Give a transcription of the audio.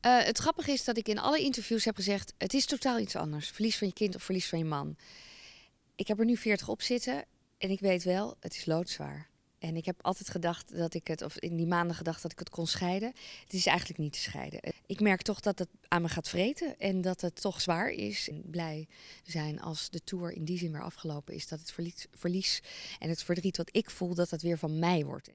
Eh, het grappige is dat ik in alle interviews heb gezegd: het is totaal iets anders. Verlies van je kind of verlies van je man. Ik heb er nu 40 op zitten en ik weet wel, het is loodzwaar. En ik heb altijd gedacht dat ik het, of in die maanden gedacht dat ik het kon scheiden. Het is eigenlijk niet te scheiden. Ik merk toch dat het aan me gaat vreten en dat het toch zwaar is. En blij zijn als de tour in die zin weer afgelopen is. Dat het verlies, verlies en het verdriet wat ik voel, dat dat weer van mij wordt.